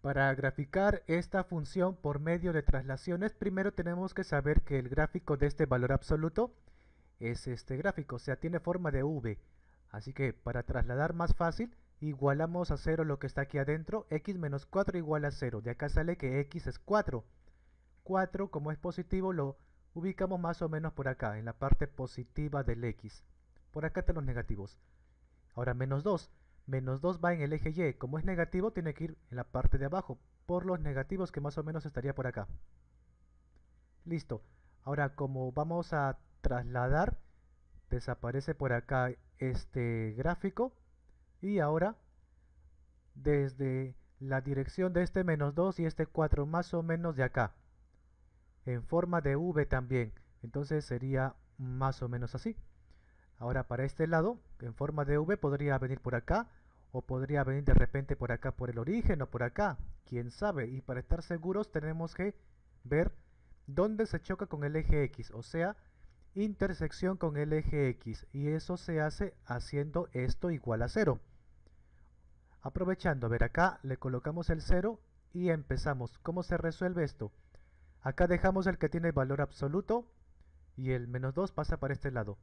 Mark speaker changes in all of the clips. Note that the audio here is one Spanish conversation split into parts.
Speaker 1: Para graficar esta función por medio de traslaciones, primero tenemos que saber que el gráfico de este valor absoluto es este gráfico, o sea, tiene forma de V. Así que para trasladar más fácil, igualamos a 0 lo que está aquí adentro, x menos 4 igual a 0. De acá sale que x es 4. 4, como es positivo, lo ubicamos más o menos por acá, en la parte positiva del x. Por acá están los negativos. Ahora menos 2. Menos 2 va en el eje Y. Como es negativo, tiene que ir en la parte de abajo, por los negativos que más o menos estaría por acá. Listo. Ahora, como vamos a trasladar, desaparece por acá este gráfico. Y ahora, desde la dirección de este menos 2 y este 4 más o menos de acá. En forma de V también. Entonces sería más o menos así. Ahora para este lado, en forma de V, podría venir por acá o podría venir de repente por acá por el origen o por acá, quién sabe, y para estar seguros tenemos que ver dónde se choca con el eje X, o sea, intersección con el eje X, y eso se hace haciendo esto igual a 0. Aprovechando, a ver acá le colocamos el 0 y empezamos. ¿Cómo se resuelve esto? Acá dejamos el que tiene valor absoluto y el menos 2 pasa para este lado.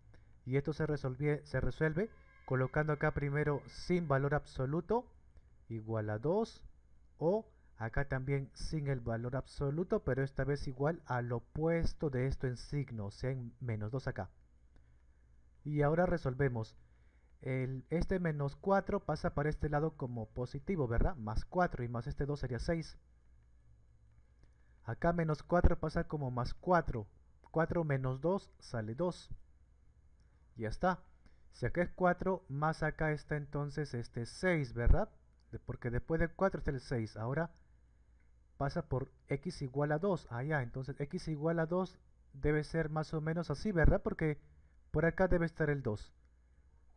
Speaker 1: Y esto se, se resuelve colocando acá primero sin valor absoluto igual a 2 o acá también sin el valor absoluto pero esta vez igual al opuesto de esto en signo o sea en menos 2 acá y ahora resolvemos el, este menos 4 pasa para este lado como positivo ¿verdad? más 4 y más este 2 sería 6 acá menos 4 pasa como más 4 4 menos 2 sale 2 ya está si acá es 4, más acá está entonces este 6, ¿verdad? Porque después de 4 está el 6. Ahora pasa por x igual a 2. Allá, ah, entonces x igual a 2 debe ser más o menos así, ¿verdad? Porque por acá debe estar el 2.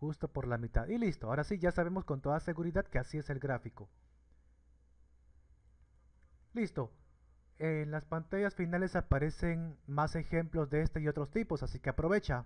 Speaker 1: Justo por la mitad. Y listo. Ahora sí, ya sabemos con toda seguridad que así es el gráfico. Listo. En las pantallas finales aparecen más ejemplos de este y otros tipos, así que aprovecha.